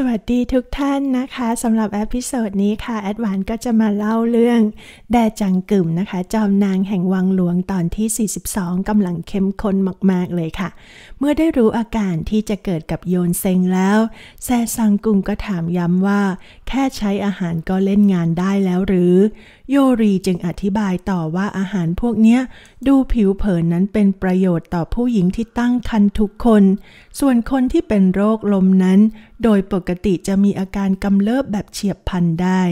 สวัสดีทุกท่านนะคะสำหรับเอพิโซดนี้ค่ะ แอดวานก็จะมาเล่าเรื่อง แดจังกึมนะคะ จอมนางแห่งวังหลวงตอนที่ 42กำกำลังเข้มข้นมากๆเลยค่ะ เมื่อได้รู้อาการที่จะเกิดกับโยนเซงแล้ว แซซังกุงก็ถามย้ำว่า แค่ใช้อาหารก็เล่นงานได้แล้วหรือโยรีจึงอธิบายต่อว่าอาหารพวกเนี้ยดูผิวเผินนั้นเป็นประโยชน์ต่อผู้หญิงที่ตั้งครรภ์ทุกคน ส่วนคนที่เป็นโรคลมนั้นโดยปกติจะมีอาการกำเริบแบบเฉียบพลันได้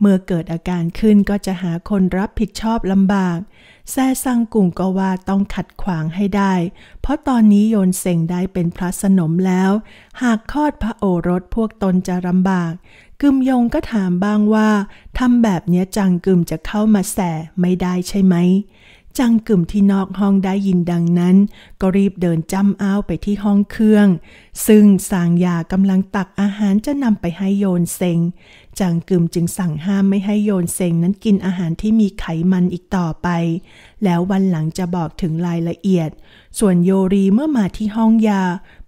เมื่อเกิดอาการขึ้นก็จะหาคนรับผิดชอบลำบากแซ่ซังกุ่งก็ว่าต้องขัดขวางให้ได้ เพราะตอนนี้โยนเซงได้เป็นพระสนมแล้ว หากคลอดพระโอรสพวกตนจะลำบาก กึมยงก็ถามบ้างว่าทำแบบเนี้ยจังกึมจะเข้ามาแส่ไม่ได้ใช่ไหมจังกึมที่นอกห้องได้ยินดังนั้นก็รีบเดินจ้ำอ้าวไปที่ห้องเครื่องซึ่งสางยากำลังตักอาหารจะนำไปให้โยนเซงจังกึมจึงสั่งห้ามไม่ให้โยนเซงนั้นกินอาหารที่มีไขมันอีกต่อไปแล้ววันหลังจะบอกถึงรายละเอียดส่วนโยรีเมื่อมาที่ห้องยา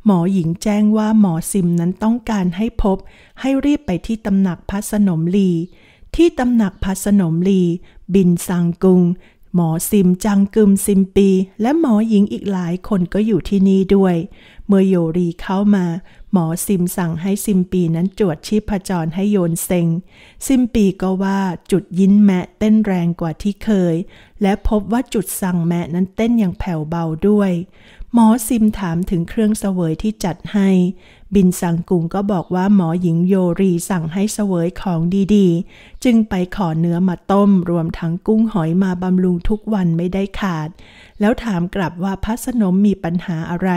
หมอหญิงแจ้งว่าหมอซิมนั้นต้องการให้พบให้รีบไปที่ตำหนักพัสนมลีที่ตำหนักพัสนมลีบินซังกุงหมอซิมจังกึมซิมปี และหมอหญิงอีกหลายคนก็อยู่ที่นี่ด้วย เมื่อโยรีเข้ามา หมอซิมสั่งให้ซิมปีนั้นจวดชีพจรให้โยนเซ็งซิมปีก็ว่าจุดยิ้นแมะเต้นแรงกว่าที่เคย และพบว่าจุดสั่งแมะนั้นเต้นอย่างแผ่วเบาด้วยหมอซิมถามถึงเครื่องเสวยที่จัดให้ บินสังกุงก็บอกว่าหมอหญิงโยรีสั่งให้เสวยของดีๆ จึงไปขอเนื้อมาต้ม รวมทั้งกุ้งหอยมาบำรุงทุกวันไม่ได้ขาด แล้วถามกลับว่าพัสนมมีปัญหาอะไร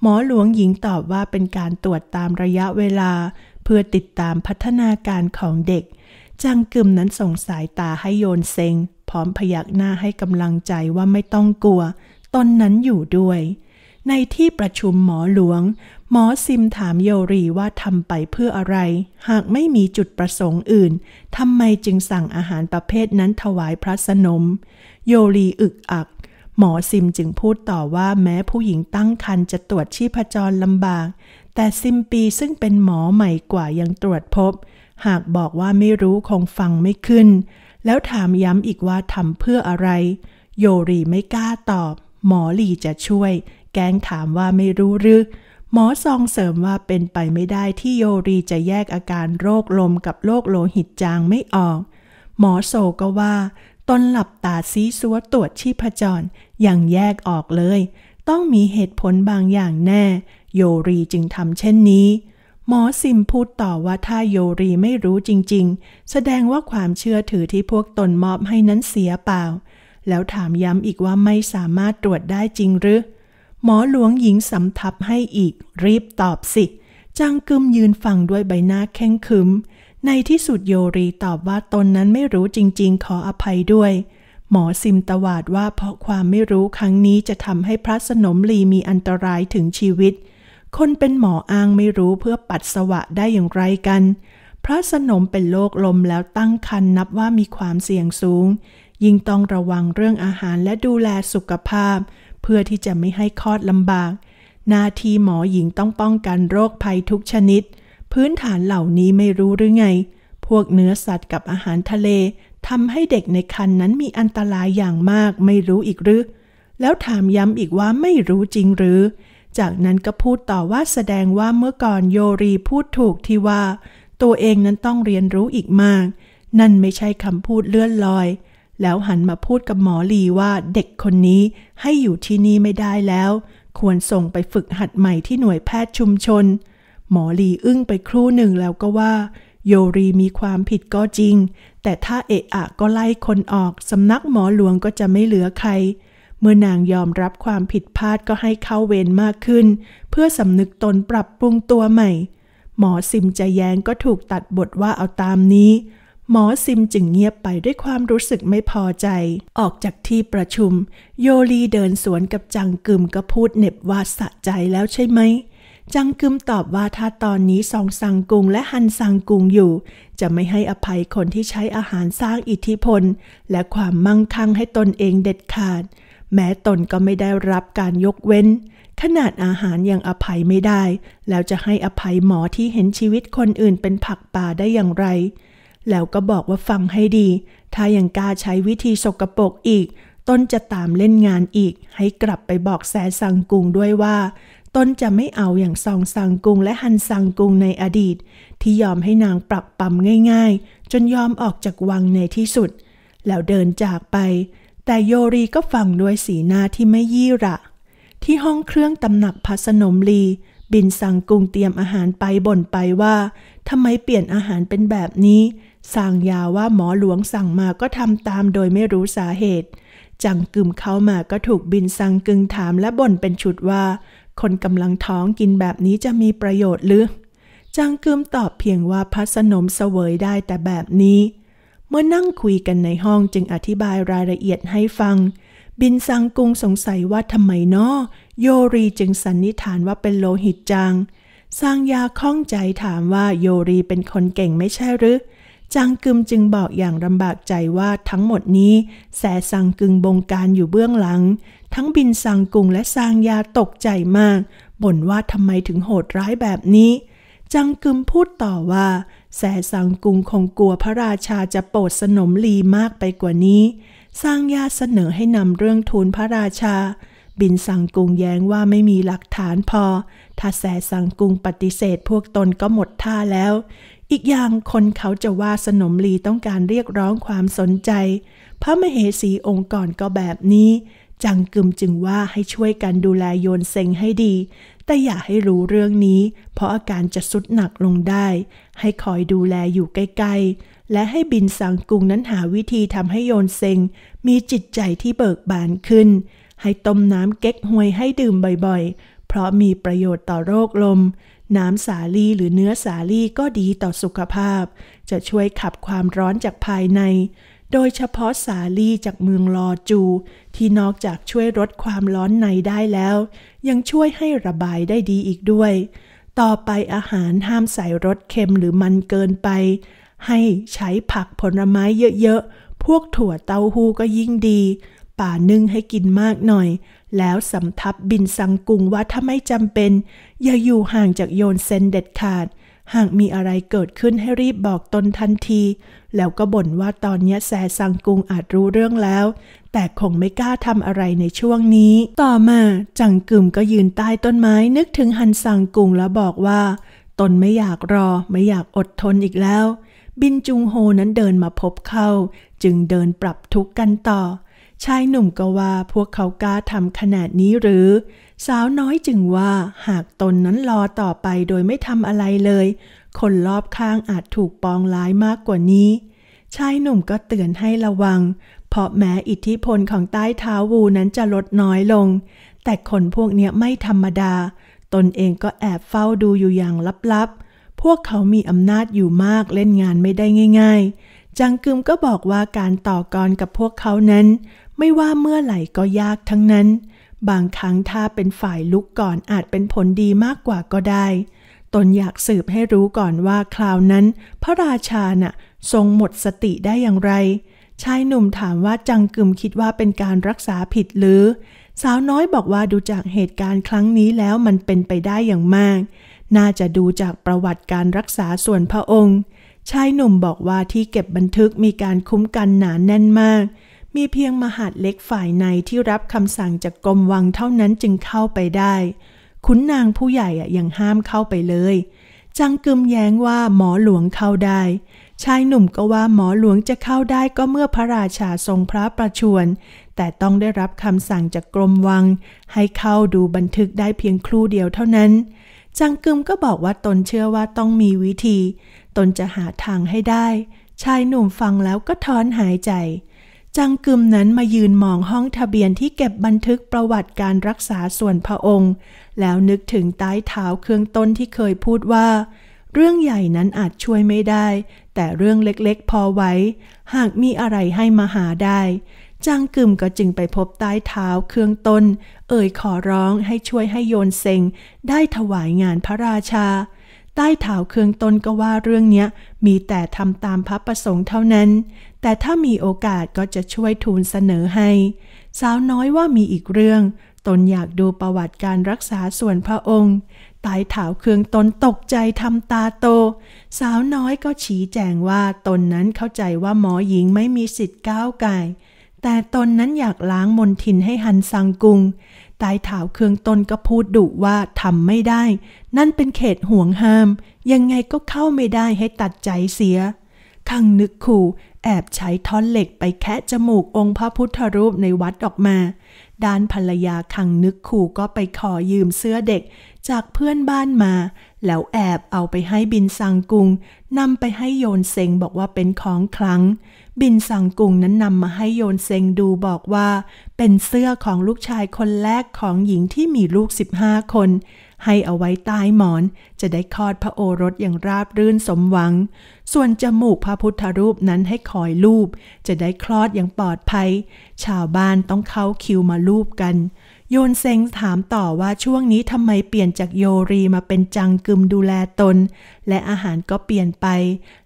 หมอหลวงหญิงตอบว่าเป็นการตรวจตามระยะเวลา เพื่อติดตามพัฒนาการของเด็กจังกึมนั้นส่งสายตาให้โยนเซงพร้อมพยักหน้าให้กำลังใจว่าไม่ต้องกลัวตนนั้นอยู่ด้วย ในที่ประชุมหมอหลวง หมอซิมถามโยรีว่าทำไปเพื่ออะไร หากไม่มีจุดประสงค์อื่นทำไมจึงสั่งอาหารประเภทนั้นถวายพระสนม โยรีอึกอัก หมอซิมจึงพูดต่อว่าแม้ผู้หญิงตั้งครรภ์จะตรวจชีพจรลำบาก แต่ซิมปีซึ่งเป็นหมอใหม่กว่ายังตรวจพบ หากบอกว่าไม่รู้คงฟังไม่ขึ้น แล้วถามย้ำอีกว่าทำเพื่ออะไร โยรีไม่กล้าตอบหมอหลีจะช่วย แกงถามว่าไม่รู้หรือ หมอซองเสริมว่าเป็นไปไม่ได้ที่โยรีจะแยกอาการโรคลมกับโรคโลหิตจางไม่ออก หมอโซก็ว่า ตนหลับตาซีซัวตรวจชีพจรยังแยกออกเลย ต้องมีเหตุผลบางอย่างแน่ โยรีจึงทำเช่นนี้ หมอซิมพูดต่อว่าถ้าโยรีไม่รู้จริงๆ แสดงว่าความเชื่อถือที่พวกตนมอบให้นั้นเสียเปล่าแล้วถามย้ำอีกว่าไม่สามารถตรวจได้จริงหรือ หมอหลวงหญิงสำทับให้อีก รีบตอบสิจังกึมยืนฟังด้วยใบหน้าแข็งขึมในที่สุดโยรีตอบว่าตนนั้นไม่รู้จริงๆขออภัยด้วย หมอซิมตวาดว่าเพราะความไม่รู้ครั้งนี้จะทำให้พระสนมลีมีอันตรายถึงชีวิต คนเป็นหมออ้างไม่รู้เพื่อปัดสวะได้อย่างไรกัน พระสนมเป็นโรคลมแล้วตั้งคันนับว่ามีความเสี่ยงสูงยิ่งต้องระวังเรื่องอาหารและดูแลสุขภาพ เพื่อที่จะไม่ให้คลอดลำบากหน้าที่หมอหญิงต้องป้องกันโรคภัยทุกชนิด พื้นฐานเหล่านี้ไม่รู้หรือไง พวกเนื้อสัตว์กับอาหารทะเลทำให้เด็กในคันนั้นมีอันตรายอย่างมากไม่รู้อีกหรือ แล้วถามย้ำอีกว่าไม่รู้จริงหรือ จากนั้นก็พูดต่อว่าแสดงว่าเมื่อก่อนโยรีพูดถูกที่ว่า ตัวเองนั้นต้องเรียนรู้อีกมาก นั่นไม่ใช่คำพูดเลื่อนลอยแล้วหันมาพูดกับหมอลีว่าเด็กคนนี้ให้อยู่ที่นี่ไม่ได้แล้ว ควรส่งไปฝึกหัดใหม่ที่หน่วยแพทย์ชุมชน หมอลีอึ้งไปครู่หนึ่งแล้วก็ว่า โยรีมีความผิดก็จริง แต่ถ้าเอะอะก็ไล่คนออกสำนักหมอหลวงก็จะไม่เหลือใคร เมื่อนางยอมรับความผิดพลาดก็ให้เข้าเวรมากขึ้น เพื่อสำนึกตนปรับปรุงตัวใหม่ หมอซิมจะแย้งก็ถูกตัดบทว่าเอาตามนี้หมอซิมจึงเงียบไปด้วยความรู้สึกไม่พอใจ ออกจากที่ประชุม โยลีเดินสวนกับจังกึมก็พูดเน็บว่าสะใจแล้วใช่ไหม จังกึมตอบว่าถ้าตอนนี้สองสังกุงและฮันสังกุงอยู่ จะไม่ให้อภัยคนที่ใช้อาหารสร้างอิทธิพล และความมั่งคั่งให้ตนเองเด็ดขาด แม้ตนก็ไม่ได้รับการยกเว้น ขนาดอาหารยังอภัยไม่ได้ แล้วจะให้อภัยหมอที่เห็นชีวิตคนอื่นเป็นผักป่าได้อย่างไรแล้วก็บอกว่าฟังให้ดี ถ้ายังกล้าใช้วิธีสกรปรกอีก ต้นจะตามเล่นงานอีก ให้กลับไปบอกแซซังกุงด้วยว่าต้นจะไม่เอาอย่างซองซังกุงและฮันซังกุงในอดีต ที่ยอมให้นางปรับปั๊มง่ายๆ จนยอมออกจากวังในที่สุด แล้วเดินจากไป แต่โยรีก็ฟังด้วยสีหน้าที่ไม่ยี่ระที่ห้องเครื่องตำหนักพัสนมลี บินซังกุงเตรียมอาหารไปบ่นไปว่าทำไมเปลี่ยนอาหารเป็นแบบนี้สั่งยาว่าหมอหลวงสั่งมาก็ทำตามโดยไม่รู้สาเหตุ จังกึมเข้ามาก็ถูกบินสั่งกึงถามและบ่นเป็นชุดว่า คนกำลังท้องกินแบบนี้จะมีประโยชน์หรือ จังกึมตอบเพียงว่าพระสนมเสวยได้แต่แบบนี้ เมื่อนั่งคุยกันในห้องจึงอธิบายรายละเอียดให้ฟัง บินสังกุงสงสัยว่าทำไมนาะโยรีจึงสันนิษฐานว่าเป็นโลหิตจังสร้างยาข้องใจถามว่าโยรีเป็นคนเก่งไม่ใช่หรือจางกึมจึงบอกอย่างลำบากใจว่าทั้งหมดนี้ แสซังกึงบงการอยู่เบื้องหลัง ทั้งบินซังกุงและซางยาตกใจมากบ่นว่าทำไมถึงโหดร้ายแบบนี้ จังกึมพูดต่อว่า แสซังกุงคงกลัวพระราชาจะโปรดสนมลีมากไปกว่านี้ซางยาเสนอให้นำเรื่องทูลพระราชา บินสังกุงแย้งว่าไม่มีหลักฐานพอ ถ้าแสสังกุงปฏิเสธพวกตนก็หมดท่าแล้วอีกอย่างคนเขาจะว่าสนมลีต้องการเรียกร้องความสนใจพระมเหสีองค์ก่อนก็แบบนี้ จังกึมจึงว่าให้ช่วยกันดูแลโยนเซงให้ดี แต่อย่าให้รู้เรื่องนี้เพราะอาการจะสุดหนักลงได้ ให้คอยดูแลอยู่ใกล้ๆ และให้บินสังกุงนั้นหาวิธีทำให้โยนเซงมีจิตใจที่เบิกบานขึ้น ให้ต้มน้ำเก๊กฮวยให้ดื่มบ่อยๆ เพราะมีประโยชน์ต่อโรคลมน้ำสาลีหรือเนื้อสาลีก็ดีต่อสุขภาพ จะช่วยขับความร้อนจากภายใน โดยเฉพาะสาลีจากเมืองลอจู ที่นอกจากช่วยลดความร้อนในได้แล้ว ยังช่วยให้ระบายได้ดีอีกด้วย ต่อไปอาหารห้ามใส่รสเค็มหรือมันเกินไป ให้ใช้ผักผลไม้เยอะๆ พวกถั่วเต้าหู้ก็ยิ่งดี ป่านึ่งให้กินมากหน่อยแล้วสำทับบินสังกุงว่าถ้าไม่จำเป็น อย่าอยู่ห่างจากโยนเซนเด็ดขาดหากมีอะไรเกิดขึ้นให้รีบบอกตนทันที แล้วก็บ่นว่าตอนนี้แซสังกุงอาจรู้เรื่องแล้ว แต่คงไม่กล้าทำอะไรในช่วงนี้ ต่อมาจังกึมก็ยืนใต้ต้นไม้นึกถึงฮันสังกุงแล้วบอกว่า ตนไม่อยากรอ ไม่อยากอดทนอีกแล้ว บินจุงโฮนั้นเดินมาพบเข้า จึงเดินปรับทุกข์กันต่อชายหนุ่มก็ว่าพวกเขากล้าทำขนาดนี้หรือสาวน้อยจึงว่าหากตนนั้นรอต่อไปโดยไม่ทำอะไรเลย คนรอบข้างอาจถูกปองร้ายมากกว่านี้ชายหนุ่มก็เตือนให้ระวัง เพราะแม้อิทธิพลของใต้เท้าวูนั้นจะลดน้อยลง แต่คนพวกเนี้ยไม่ธรรมดา ตนเองก็แอบเฝ้าดูอยู่อย่างลับๆพวกเขามีอำนาจอยู่มากเล่นงานไม่ได้ง่ายๆจังกึมก็บอกว่าการต่อกรกับพวกเขานั้นไม่ว่าเมื่อไหร่ก็ยากทั้งนั้น บางครั้งถ้าเป็นฝ่ายลุกก่อนอาจเป็นผลดีมากกว่าก็ได้ ตนอยากสืบให้รู้ก่อนว่าคราวนั้น พระราชาน่ะทรงหมดสติได้อย่างไร ชายหนุ่มถามว่าจังกึมคิดว่าเป็นการรักษาผิดหรือ สาวน้อยบอกว่าดูจากเหตุการณ์ครั้งนี้แล้วมันเป็นไปได้อย่างมาก น่าจะดูจากประวัติการรักษาส่วนพระองค์ ชายหนุ่มบอกว่าที่เก็บบันทึกมีการคุ้มกันหนานแน่นมากมีเพียงมหาดเล็กฝ่ายในที่รับคำสั่งจากกรมวังเท่านั้นจึงเข้าไปได้ ขุนนางผู้ใหญ่ยังห้ามเข้าไปเลย จังกึมแย้งว่าหมอหลวงเข้าได้ ชายหนุ่มก็ว่าหมอหลวงจะเข้าได้ก็เมื่อพระราชาทรงพระประชวร แต่ต้องได้รับคำสั่งจากกรมวัง ให้เข้าดูบันทึกได้เพียงครู่เดียวเท่านั้น จังกึมก็บอกว่าตนเชื่อว่าต้องมีวิธี ตนจะหาทางให้ได้ ชายหนุ่มฟังแล้วก็ถอนหายใจจังกึมนั้นมายืนมองห้องทะเบียนที่เก็บบันทึกประวัติการรักษาส่วนพระองค์ แล้วนึกถึงใต้เท้าเครื่องต้นที่เคยพูดว่า เรื่องใหญ่นั้นอาจช่วยไม่ได้แต่เรื่องเล็กๆพอไว้ หากมีอะไรให้มาหาได้จังกึมก็จึงไปพบใต้เท้าเครื่องต้น เอ่ยขอร้องให้ช่วยให้โยนเซงได้ถวายงานพระราชาใต้ถาวเคืองตนก็ว่าเรื่องเนี้ยมีแต่ทำตามพระประสงค์เท่านั้น แต่ถ้ามีโอกาสก็จะช่วยทูลเสนอให้สาวน้อยว่ามีอีกเรื่อง ตนอยากดูประวัติการรักษาส่วนพระองค์ต้ยถาวเคืองตนตกใจทำตาโต สาวน้อยก็ชี้แจงว่าตนนั้นเข้าใจว่าหมอหญิงไม่มีสิทธิ์ก้าวไก่แต่ตนนั้นอยากล้างมนทินให้หันสังกุงต้เท้าเครื่องตนก็พูดดุว่าทำไม่ได้ นั่นเป็นเขตห่วงห้าม ยังไงก็เข้าไม่ได้ให้ตัดใจเสีย ขังนึกขู่แอบใช้ท่อนเหล็กไปแคะจมูกองค์พระพุทธรูปในวัดออกมา ด้านภรรยาขังนึกขู่ก็ไปขอยืมเสื้อเด็กจากเพื่อนบ้านมา แล้วแอบเอาไปให้บินสังกุงนำไปให้โยนเซงบอกว่าเป็นของคลังบินสังกุงนั้นนำมาให้โยนเซงดูบอกว่า เป็นเสื้อของลูกชายคนแรกของหญิงที่มีลูก15คน ให้เอาไว้ใต้หมอนจะได้คลอดพระโอรสอย่างราบรื่นสมหวัง ส่วนจมูกพระพุทธรูปนั้นให้คอยลูบจะได้คลอดอย่างปลอดภัย ชาวบ้านต้องเข้าคิวมาลูบกันโยนเซงถามต่อว่าช่วงนี้ทำไมเปลี่ยนจากโยรีมาเป็นจังกึมดูแลตน และอาหารก็เปลี่ยนไป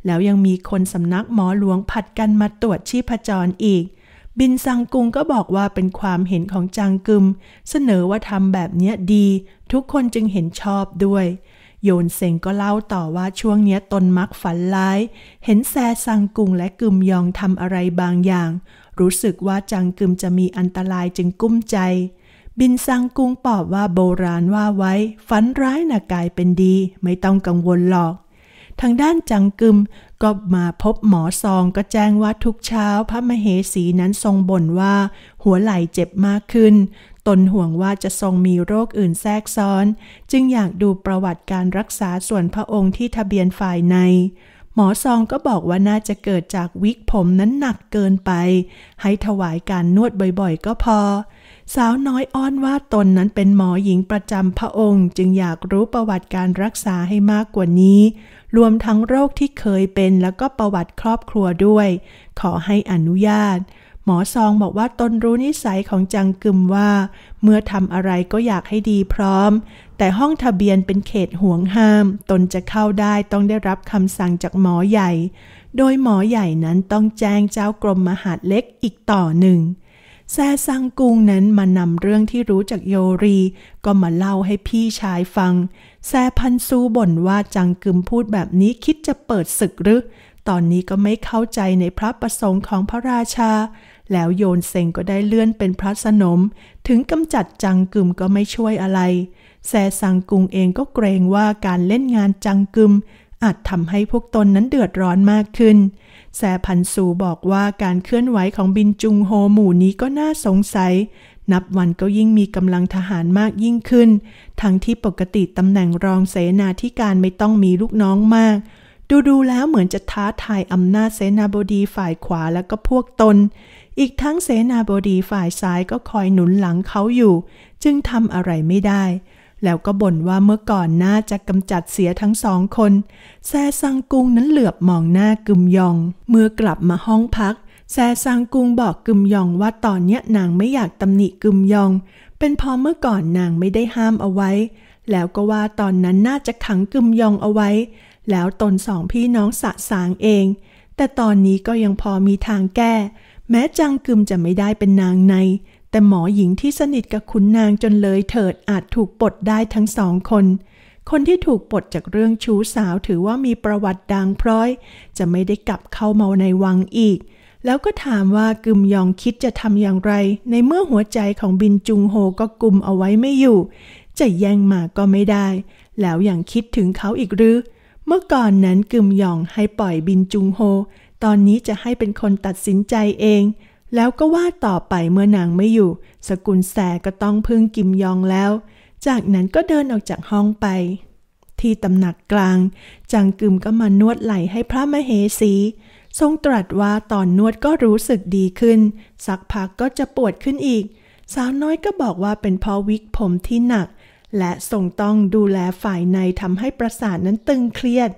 แล้วยังมีคนสำนักหมอหลวงผัดกันมาตรวจชีพจรอีก บินซังกุงก็บอกว่าเป็นความเห็นของจังกึมเสนอว่าทำแบบนี้ดี ทุกคนจึงเห็นชอบด้วย โยนเซงก็เล่าต่อว่าช่วงเนี้ยตนมักฝันร้าย เห็นแซซังกุงและกึมยองทำอะไรบางอย่าง รู้สึกว่าจังกึมจะมีอันตรายจึงกุ้มใจบินซังกุงปอบว่าโบราณว่าไว้ ฝันร้ายน่ะกลายเป็นดี ไม่ต้องกังวลหรอก ทางด้านจังกึมก็มาพบหมอซองก็แจ้งว่าทุกเช้าพระมเหสีนั้นทรงบ่นว่า หัวไหล่เจ็บมากขึ้น ตนห่วงว่าจะทรงมีโรคอื่นแทรกซ้อน จึงอยากดูประวัติการรักษาส่วนพระองค์ที่ทะเบียนฝ่ายใน หมอซองก็บอกว่าน่าจะเกิดจากวิกผมนั้นหนักเกินไป ให้ถวายการนวดบ่อยๆ ก็พอสาวน้อยอ้อนว่าตนนั้นเป็นหมอหญิงประจำพระองค์จึงอยากรู้ประวัติการรักษาให้มากกว่านี้รวมทั้งโรคที่เคยเป็นแล้วก็ประวัติครอบครัวด้วย ขอให้อนุญาต หมอซองบอกว่าตนรู้นิสัยของจังกึมว่าเมื่อทำอะไรก็อยากให้ดีพร้อมแต่ห้องทะเบียนเป็นเขตห่วงห้ามตนจะเข้าได้ต้องได้รับคำสั่งจากหมอใหญ่ โดยหมอใหญ่นั้นต้องแจ้งเจ้ากรมมหาดเล็กอีกต่อหนึ่งแซซังกุงนั้นมานำเรื่องที่รู้จากโยรีก็มาเล่าให้พี่ชายฟังแซพันซูบ่นว่าจังกึมพูดแบบนี้คิดจะเปิดศึกหรือตอนนี้ก็ไม่เข้าใจในพระประสงค์ของพระราชา แล้วโยนเซงก็ได้เลื่อนเป็นพระสนม ถึงกำจัดจังกึมก็ไม่ช่วยอะไรแซซังกุงเองก็เกรงว่าการเล่นงานจังกึมอาจทำให้พวกตนนั้นเดือดร้อนมากขึ้นแซพันซูบอกว่าการเคลื่อนไหวของบินจุงโฮหมู่นี้ก็น่าสงสัย นับวันก็ยิ่งมีกำลังทหารมากยิ่งขึ้น ทั้งที่ปกติตำแหน่งรองเสนาธิการไม่ต้องมีลูกน้องมาก ดูดูแล้วเหมือนจะท้าทายอำนาจเสนาบดีฝ่ายขวาและก็พวกตน อีกทั้งเสนาบดีฝ่ายซ้ายก็คอยหนุนหลังเขาอยู่ จึงทำอะไรไม่ได้แล้วก็บ่นว่าเมื่อก่อนน่าจะกำจัดเสียทั้งสองคน แซซังกุงนั้นเหลือบมองหน้ากึมยอง เมื่อกลับมาห้องพัก แซซังกุงบอกกึมยองว่าตอนเนี้ยนางไม่อยากตำหนิกึมยอง เป็นพอเมื่อก่อนนางไม่ได้ห้ามเอาไว้ แล้วก็ว่าตอนนั้นน่าจะขังกึมยองเอาไว้ แล้วตนสองพี่น้องสะสางเอง แต่ตอนนี้ก็ยังพอมีทางแก้ แม้จังกึมจะไม่ได้เป็นนางในแต่หมอหญิงที่สนิทกับขุนนางจนเลย เถิดอาจถูกปลดได้ทั้งสองคน คนที่ถูกปลดจากเรื่องชู้สาวถือว่ามีประวัติดังพร้อย จะไม่ได้กลับเข้ามาในวังอีก แล้วก็ถามว่ากึมยองคิดจะทำอย่างไร ในเมื่อหัวใจของบินจุงโฮก็กุมเอาไว้ไม่อยู่ จะแย่งมาก็ไม่ได้ แล้วอย่างคิดถึงเขาอีกหรือ เมื่อก่อนนั้นกึมยองให้ปล่อยบินจุงโฮตอนนี้จะให้เป็นคนตัดสินใจเองแล้วก็วาดต่อไปเมื่อนางไม่อยู่ สกุลแสก็ต้องพึ่งกิมยองแล้ว จากนั้นก็เดินออกจากห้องไป ที่ตำหนักกลางจางกึมก็มานวดไหล่ให้พระมเหสี ทรงตรัสว่าตอนนวดก็รู้สึกดีขึ้น สักพักก็จะปวดขึ้นอีก สาวน้อยก็บอกว่าเป็นเพราะวิกผมที่หนัก และทรงต้องดูแลฝ่ายในทำให้ประสาทนั้นตึงเครียด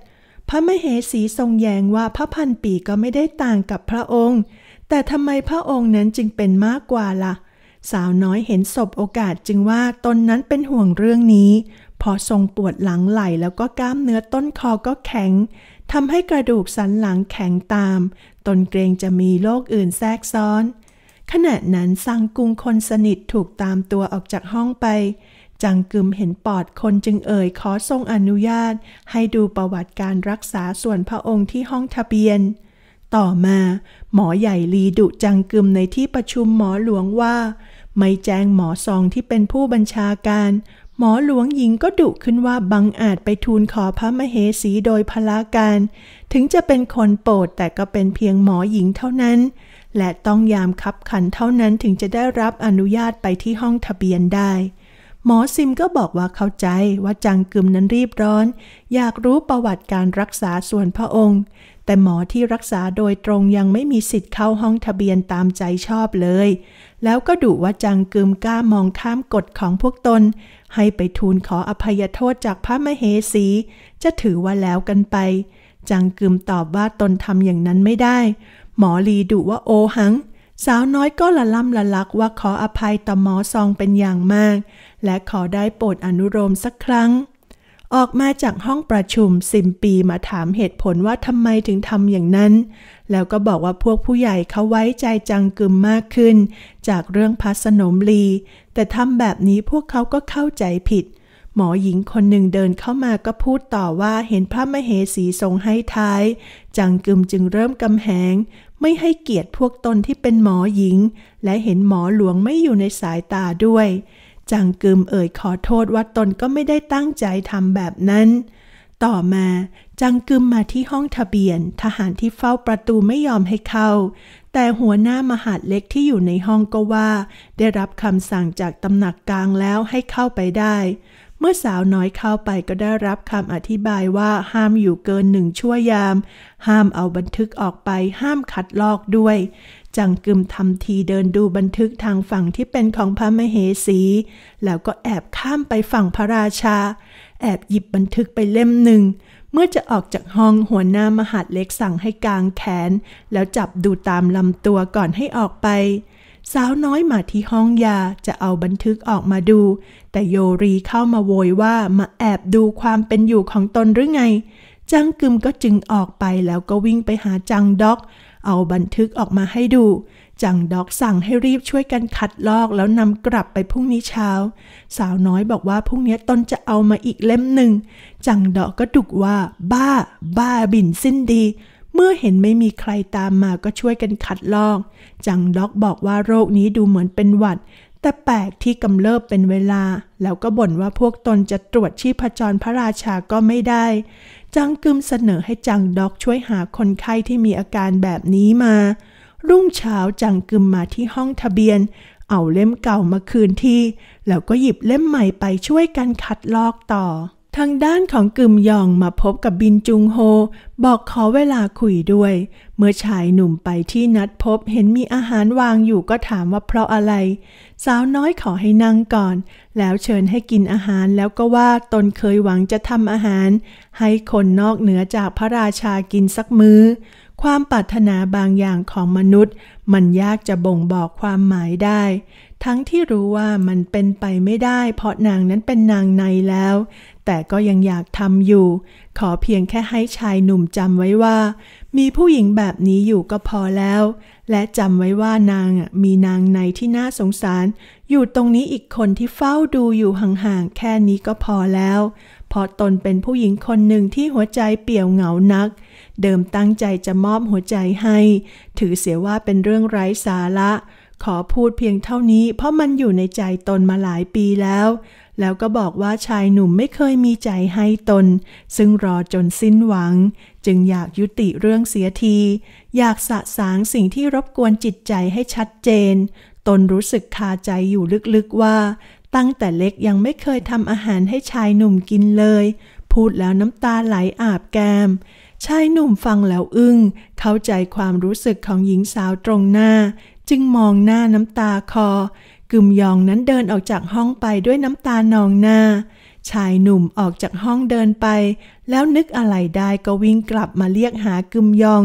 พระมเหสีทรงแยงว่าพระพันปีก็ไม่ได้ต่างกับพระองค์แต่ทำไมพระองค์นั้นจึงเป็นมากกว่าละ่ะ สาวน้อยเห็นศพโอกาสจึงว่าตนนั้นเป็นห่วงเรื่องนี้ พอทรงปวดหลังไหลแล้วก็กล้ามเนื้อต้นคอก็แข็งทำให้กระดูกสันหลังแข็งตาม ตนเกรงจะมีโรคอื่นแทรกซ้อน ขณะนั้นสังกุงคนสนิทถูกตามตัวออกจากห้องไป จังกึมเห็นปอดคนจึงเอ่ย ขอทรงอนุญาต ให้ดูประวัติการรักษาส่วนพระองค์ที่ห้องทะเบียนต่อมาหมอใหญ่ลีดุจังกึมในที่ประชุมหมอหลวงว่า ไม่แจ้งหมอซองที่เป็นผู้บัญชาการ หมอหลวงหญิงก็ดุขึ้นว่า บังอาจไปทูลขอพระมเหสีโดยพลาการ ถึงจะเป็นคนโปรดแต่ก็เป็นเพียงหมอหญิงเท่านั้น และต้องยามคับขันเท่านั้นถึงจะได้รับอนุญาตไปที่ห้องทะเบียนได้หมอซิมก็บอกว่าเข้าใจว่าจังกึมนั้นรีบร้อน อยากรู้ประวัติการรักษาส่วนพระองค์ แต่หมอที่รักษาโดยตรงยังไม่มีสิทธิ์เข้าห้องทะเบียนตามใจชอบเลย แล้วก็ดุว่าจังกึมกล้ามองข้ามกฎของพวกตน ให้ไปทูลขออภัยโทษจากพระมเหสี จะถือว่าแล้วกันไป จังกึมตอบว่าตนทำอย่างนั้นไม่ได้ หมอลีดุว่าโอหังสาวน้อยก็ละล่ำละลักว่าขออภัยต่อหมอซองเป็นอย่างมาก และขอได้โปรดอนุโลมสักครั้ง ออกมาจากห้องประชุมซิมปีมาถามเหตุผลว่าทำไมถึงทำอย่างนั้น แล้วก็บอกว่าพวกผู้ใหญ่เขาไว้ใจจังกึมมากขึ้น จากเรื่องพัสนมลี แต่ทำแบบนี้พวกเขาก็เข้าใจผิดเหมอหญิงคนหนึ่งเดินเข้ามาก็พูดต่อว่าเห็นพระมเหสีทรงให้ท้าย จังกึมจึงเริ่มกำแหง ไม่ให้เกียรติพวกตนที่เป็นหมอหญิง และเห็นหมอหลวงไม่อยู่ในสายตาด้วย จังกึมเอ่ยขอโทษว่าตนก็ไม่ได้ตั้งใจทำแบบนั้น ต่อมา จังกึมมาที่ห้องทะเบียนทหารที่เฝ้าประตูไม่ยอมให้เข้า แต่หัวหน้ามหาดเล็กที่อยู่ในห้องก็ว่า ได้รับคำสั่งจากตำหนักกลางแล้วให้เข้าไปได้เมื่อสาวน้อยเข้าไปก็ได้รับคำอธิบายว่าห้ามอยู่เกินหนึ่งชั่วยาม ห้ามเอาบันทึกออกไปห้ามขัดลอกด้วย จังกึมทำทีเดินดูบันทึกทางฝั่งที่เป็นของพระมเหสี แล้วก็แอบข้ามไปฝั่งพระราชา แอบหยิบบันทึกไปเล่มหนึ่ง เมื่อจะออกจากห้องหัวหน้ามหาดเล็กสั่งให้กางแขน แล้วจับดูตามลำตัวก่อนให้ออกไปสาวน้อยมาที่ห้องยาจะเอาบันทึกออกมาดูแต่โยรีเข้ามาโวยว่ามาแอบดูความเป็นอยู่ของตนหรือไง จังกึมก็จึงออกไปแล้วก็วิ่งไปหาจังด็อกเอาบันทึกออกมาให้ดูจังด็อกสั่งให้รีบช่วยกันคัดลอกแล้วนำกลับไปพรุ่งนี้เช้าสาวน้อยบอกว่าพรุ่งนี้ตนจะเอามาอีกเล่มหนึ่งจังด็อกก็ดุกว่าบ้าบ้าบินสิ้นดีเมื่อเห็นไม่มีใครตามมาก็ช่วยกันขัดลอก จังด็อกบอกว่าโรคนี้ดูเหมือนเป็นหวัด แต่แปลกที่กำเริบเป็นเวลา แล้วก็บ่นว่าพวกตนจะตรวจชีพจรพระราชาก็ไม่ได้ จังกึมเสนอให้จังด็อกช่วยหาคนไข้ที่มีอาการแบบนี้มา รุ่งเช้าจังกึมมาที่ห้องทะเบียน เอาเล่มเก่ามาคืนที่ แล้วก็หยิบเล่มใหม่ไปช่วยกันขัดลอกต่อทางด้านของกึมยองมาพบกับบินจุงโฮบอกขอเวลาคุยด้วย เมื่อชายหนุ่มไปที่นัดพบเห็นมีอาหารวางอยู่ก็ถามว่าเพราะอะไรสาวน้อยขอให้นั่งก่อน แล้วเชิญให้กินอาหารแล้วก็ว่าตนเคยหวังจะทำอาหาร ให้คนนอกเหนือจากพระราชากินสักมือ้อ ความปรารถนาบางอย่างของมนุษย์ มันยากจะบ่งบอกความหมายได้ทั้งที่รู้ว่ามันเป็นไปไม่ได้ เพราะนางนั้นเป็นนางในแล้ว แต่ก็ยังอยากทำอยู่ ขอเพียงแค่ให้ชายหนุ่มจำไว้ว่า มีผู้หญิงแบบนี้อยู่ก็พอแล้ว และจำไว้ว่านางมีนางในที่น่าสงสาร อยู่ตรงนี้อีกคนที่เฝ้าดูอยู่ห่างๆแค่นี้ก็พอแล้ว เพราะตนเป็นผู้หญิงคนหนึ่งที่หัวใจเปี่ยวเหงานัก เดิมตั้งใจจะมอบหัวใจให้ ถือเสียว่าเป็นเรื่องไร้สาระขอพูดเพียงเท่านี้เพราะมันอยู่ในใจตนมาหลายปีแล้ว แล้วก็บอกว่าชายหนุ่มไม่เคยมีใจให้ตน ซึ่งรอจนสิ้นหวัง จึงอยากยุติเรื่องเสียที อยากสะสางสิ่งที่รบกวนจิตใจให้ชัดเจน ตนรู้สึกคาใจอยู่ลึกๆว่า ตั้งแต่เล็กยังไม่เคยทำอาหารให้ชายหนุ่มกินเลย พูดแล้วน้ำตาไหลอาบแก้มชายหนุ่มฟังแล้วอึง้งเข้าใจความรู้สึกของหญิงสาวตรงหน้าจึงมองหน้าน้ำตาคอกึมยองนั้นเดินออกจากห้องไปด้วยน้ำตานองหน้า ชายหนุ่มออกจากห้องเดินไป แล้วนึกอะไรได้ก็วิ่งกลับมาเรียกหากึมยอง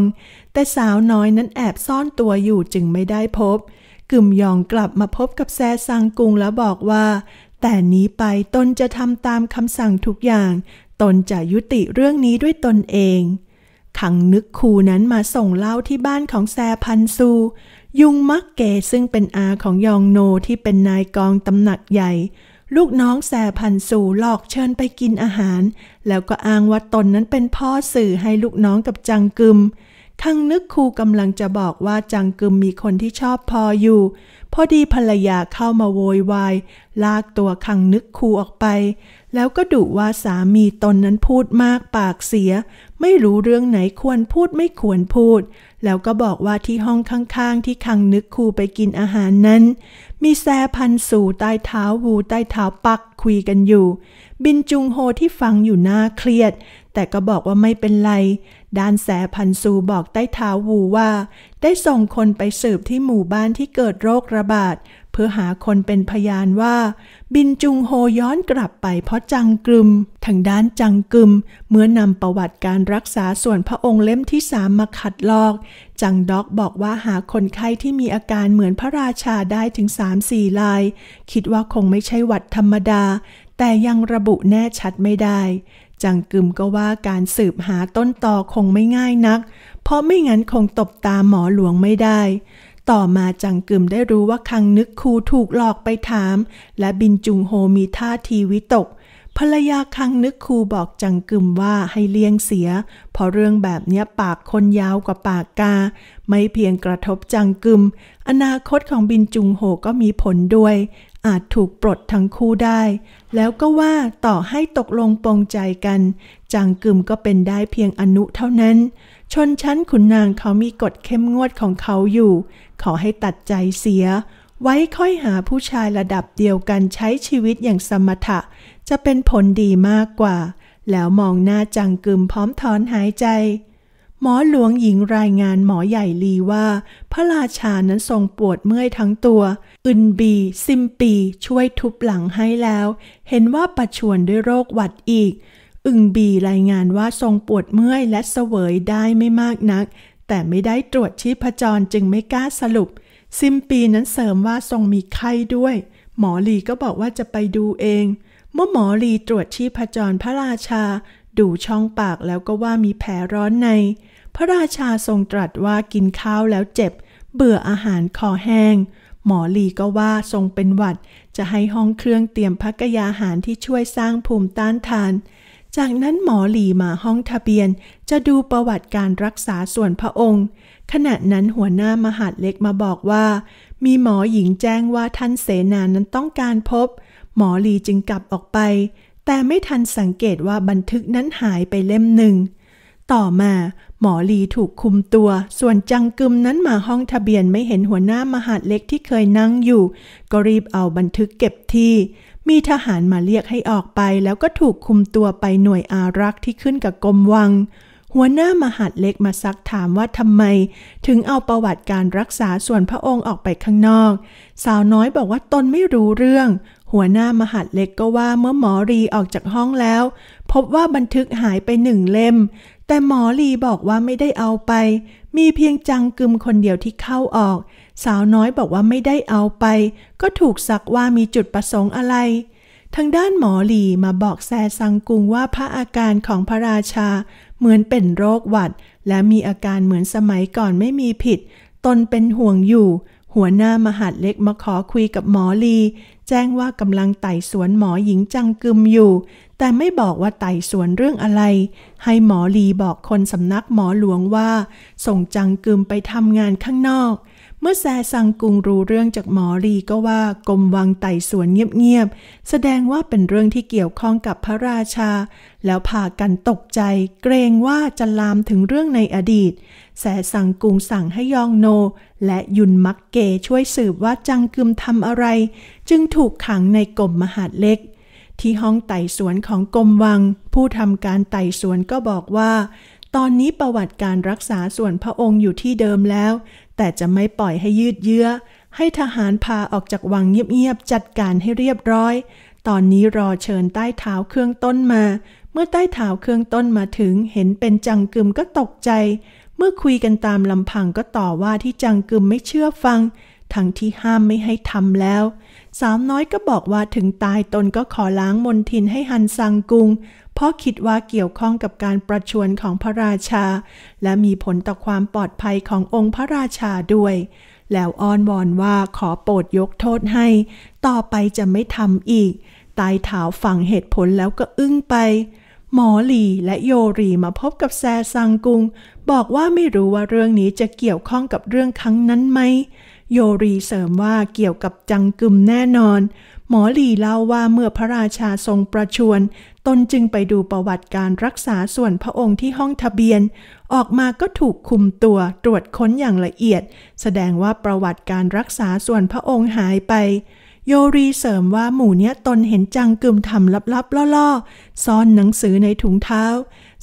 แต่สาวน้อยนั้นแอบซ่อนตัวอยู่จึงไม่ได้พบ กึมยองกลับมาพบกับแซซังกุงแล้วบอกว่า แต่นี้ไปตนจะทำตามคำสั่งทุกอย่าง ตนจะยุติเรื่องนี้ด้วยตนเอง ขังนึกคูนั้นมาส่งเล่าที่บ้านของแซพันซูยุงมักเกซึ่งเป็นอาของยองโนที่เป็นนายกองตำหนักใหญ่ ลูกน้องแสพันสู่หลอกเชิญไปกินอาหาร แล้วก็อ้างว่าตนนั้นเป็นพ่อสื่อให้ลูกน้องกับจังกึม ทั้งนึกครูกำลังจะบอกว่าจังกึมมีคนที่ชอบพออยู่พอดีภรรยาเข้ามาโวยวาย ลากตัวคังนึกครูออกไปแล้วก็ดุว่าสามีตนนั้นพูดมากปากเสีย ไม่รู้เรื่องไหนควรพูดไม่ควรพูด แล้วก็บอกว่าที่ห้องข้างๆ ที่คังนึกคูไปกินอาหารนั้น มีแซพันสู่ใต้เท้าวูใต้เท้าปักคุยกันอยู่ บินจุงโฮที่ฟังอยู่หน้าเครียดแต่ก็บอกว่าไม่เป็นไร ด้านแสพันซูบอกใต้เท้าวูว่า ได้ส่งคนไปสืบที่หมู่บ้านที่เกิดโรคระบาดเพื่อหาคนเป็นพยานว่า บินจุงโฮย้อนกลับไป เพราะจังกลุมทางด้านจังกลุมเมื่อนำประวัติการรักษาส่วนพระองค์เล่มที่สามมาขัดลอก จังด็อกบอกว่าหาคนไข้ที่มีอาการเหมือนพระราชาได้ถึงสามสี่ลาย คิดว่าคงไม่ใช่หวัดธรรมดา แต่ยังระบุแน่ชัดไม่ได้จังกึมก็ว่าการสืบหาต้นตอคงไม่ง่ายนัก เพราะไม่งั้นคงตบตาหมอหลวงไม่ได้ ต่อมาจังกึมได้รู้ว่าคังนึกคูถูกหลอกไปถาม และบินจุงโฮมีท่าทีวิตกภรรยาคังนึกคูบอกจังกึมว่าให้เลี่ยงเสีย เพราะเรื่องแบบเนี้ยปากคนยาวกว่าปากกา ไม่เพียงกระทบจังกึม อนาคตของบินจุงโฮก็มีผลด้วยอาจถูกปลดทั้งคู่ได้ แล้วก็ว่าต่อให้ตกลงปองใจกันจางกึมก็เป็นได้เพียงอนุเท่านั้น ชนชั้นขุนนางเขามีกฎเข้มงวดของเขาอยู่ ขอให้ตัดใจเสีย ไว้ค่อยหาผู้ชายระดับเดียวกันใช้ชีวิตอย่างสมถะ จะเป็นผลดีมากกว่า แล้วมองหน้าจังกึมพร้อมถอนหายใจหมอหลวงหญิงรายงานหมอใหญ่ลีว่า พระราชานั้นทรงปวดเมื่อยทั้งตัว อึนบีซิมปีช่วยทุบหลังให้แล้ว เห็นว่าประชวนด้วยโรคหวัดอีก อึงบีรายงานว่าทรงปวดเมื่อยและเสวยได้ไม่มากนัก แต่ไม่ได้ตรวจชีพจรจึงไม่กล้าสรุป ซิมปีนั้นเสริมว่าทรงมีไข้ด้วย หมอลีก็บอกว่าจะไปดูเอง เมื่อหมอลีตรวจชีพจรพระราชาดูช่องปากแล้วก็ว่ามีแผลร้อนใน พระราชาทรงตรัสว่ากินข้าวแล้วเจ็บ เบื่ออาหารคอแห้ง หมอลีก็ว่าทรงเป็นหวัด จะให้ห้องเครื่องเตรียมพักยาหารที่ช่วยสร้างภูมิต้านทาน จากนั้นหมอหลีมาห้องทะเบียนจะดูประวัติการรักษาส่วนพระองค์ ขณะนั้นหัวหน้ามหาดเล็กมาบอกว่า มีหมอหญิงแจ้งว่าท่านเสนานั้นต้องการพบ หมอหลีจึงกลับออกไปแต่ไม่ทันสังเกตว่าบันทึกนั้นหายไปเล่มหนึ่ง ต่อมาหมอลีถูกคุมตัว ส่วนจังกึมนั้นมาห้องทะเบียนไม่เห็นหัวหน้ามหาดเล็กที่เคยนั่งอยู่ ก็รีบเอาบันทึกเก็บที่ มีทหารมาเรียกให้ออกไปแล้วก็ถูกคุมตัวไปหน่วยอารักษ์ที่ขึ้นกับกรมวัง หัวหน้ามหาดเล็กมาซักถามว่าทำไม ถึงเอาประวัติการรักษาส่วนพระองค์ออกไปข้างนอก สาวน้อยบอกว่าตนไม่รู้เรื่องหัวหน้ามหัดเล็กก็ว่าเมื่อหมอรีออกจากห้องแล้ว พบว่าบันทึกหายไปหนึ่งเล่ม แต่หมอรีบอกว่าไม่ได้เอาไป มีเพียงจังกึมคนเดียวที่เข้าออก สาวน้อยบอกว่าไม่ได้เอาไป ก็ถูกซักว่ามีจุดประสงค์อะไรทางด้านหมอหลีมาบอกแซซังกุงว่าพระอาการของพระราชา เหมือนเป็นโรคหวัด และมีอาการเหมือนสมัยก่อนไม่มีผิด ตนเป็นห่วงอยู่หัวหน้ามหาดเล็กมาขอคุยกับหมอลี แจ้งว่ากำลังไต่สวนหมอหญิงจังกึมอยู่ แต่ไม่บอกว่าไต่สวนเรื่องอะไร ให้หมอลีบอกคนสำนักหมอหลวงว่าส่งจังกึมไปทำงานข้างนอกเมื่อแซซังกุงรู้เรื่องจากหมอรีก็ว่ากรมวังไต่สวนเงียบๆ แสดงว่าเป็นเรื่องที่เกี่ยวข้องกับพระราชา แล้วพากันตกใจเกรงว่าจะลามถึงเรื่องในอดีต แสซังกุงสั่งให้ยองโน และยุนมักเกช่วยสืบว่าจังกึมทำอะไร จึงถูกขังในกรมมหาดเล็ก ที่ห้องไต่สวนของกรมวัง ผู้ทำการไต่สวนก็บอกว่า ตอนนี้ประวัติการรักษาส่วนพระองค์อยู่ที่เดิมแล้วแต่จะไม่ปล่อยให้ยืดเยื้อ ให้ทหารพาออกจากวังเงียบๆ จัดการให้เรียบร้อย ตอนนี้รอเชิญใต้เท้าเครื่องต้นมา เมื่อใต้เท้าเครื่องต้นมาถึงเห็นเป็นจังกึมก็ตกใจ เมื่อคุยกันตามลำพังก็ต่อว่าที่จังกึมไม่เชื่อฟัง ทั้งที่ห้ามไม่ให้ทำแล้วสาวน้อยก็บอกว่าถึงตายตนก็ขอล้างมนทินให้ฮันซังกุง เพราะคิดว่าเกี่ยวข้องกับการประชวนของพระราชา และมีผลต่อความปลอดภัยขององค์พระราชาด้วย แล้วอ้อนวอนว่าขอโปรดยกโทษให้ ต่อไปจะไม่ทำอีก ตายถาวฝังเหตุผลแล้วก็อึ้งไป หมอหลีและโยรีมาพบกับแซซังกุง บอกว่าไม่รู้ว่าเรื่องนี้จะเกี่ยวข้องกับเรื่องครั้งนั้นไหมโยรีเสริมว่าเกี่ยวกับจังกึมแน่นอน หมอหลีเล่าว่าเมื่อพระราชาทรงประชวรตนจึงไปดูประวัติการรักษาส่วนพระองค์ที่ห้องทะเบียน ออกมาก็ถูกคุมตัวตรวจค้นอย่างละเอียด แสดงว่าประวัติการรักษาส่วนพระองค์หายไป โยรีเสริมว่าหมู่เนี้ยตนเห็นจังกึมทำลับๆล่อๆซ่อนหนังสือในถุงเท้า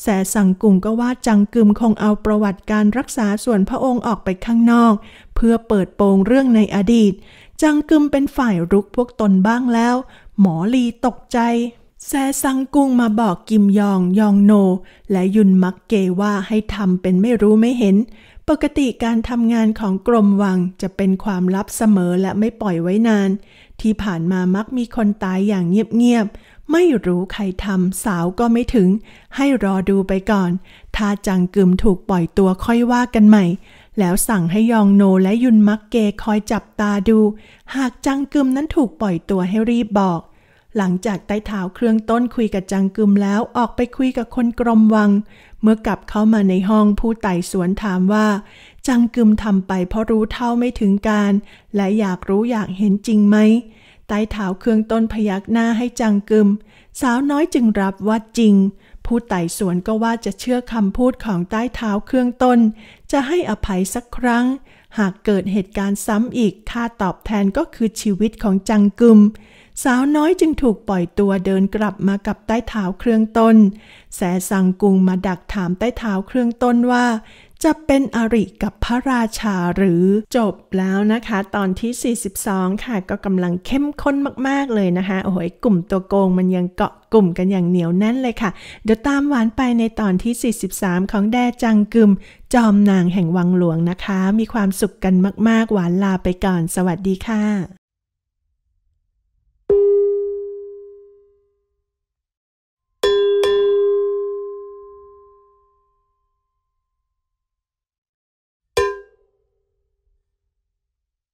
แสสังกุงก็ว่าจังกึมคงเอาประวัติการรักษาส่วนพระองค์ออกไปข้างนอก เพื่อเปิดโปงเรื่องในอดีต จังกึมเป็นฝ่ายรุกพวกตนบ้างแล้ว หมอลีตกใจ แสสังกุงมาบอกกิมยอง ยองโน และยุนมักเกว่าให้ทำเป็นไม่รู้ไม่เห็น ปกติการทำงานของกรมวังจะเป็นความลับเสมอและไม่ปล่อยไว้นาน ที่ผ่านมามักมีคนตายอย่างเงียบๆไม่รู้ใครทำสาวก็ไม่ถึงให้รอดูไปก่อน ถ้าจังกึมถูกปล่อยตัวค่อยว่ากันใหม่ แล้วสั่งให้ยองโนและยุนมักเกคอยจับตาดู หากจังกึมนั้นถูกปล่อยตัวให้รีบบอก หลังจากไต้เท้าเครื่องต้นคุยกับจังกึมแล้วออกไปคุยกับคนกรมวัง เมื่อกลับเข้ามาในห้องผู้ไต่สวนถามว่า จังกึมทำไปเพราะรู้เท่าไม่ถึงการ และอยากรู้อยากเห็นจริงไหมใต้เท้าเครื่องต้นพยักหน้าให้จังกึมสาวน้อยจึงรับว่าจริง ผู้ไต่สวนก็ว่าจะเชื่อคำพูดของใต้เท้าเครื่องต้น จะให้อภัยสักครั้ง หากเกิดเหตุการณ์ซ้ำอีกค่าตอบแทนก็คือชีวิตของจังกึมสาวน้อยจึงถูกปล่อยตัวเดินกลับมากับใต้เท้าเครื่องต้น แสสังกุงมาดักถามใต้เท้าเครื่องต้นว่าจะเป็นอริกับพระราชาหรือ จบแล้วนะคะ ตอนที่ 42 ค่ะก็กำลังเข้มข้นมากๆเลยนะคะโอ้ยกลุ่มตัวโกงมันยังเกาะกลุ่มกันอย่างเหนียวแน่นเลยค่ะ เดี๋ยวตามหวานไปในตอนที่ 43 ของแดจังกึมจอมนางแห่งวังหลวงนะคะ มีความสุขกันมากๆ หวานลาไปก่อนสวัสดีค่ะ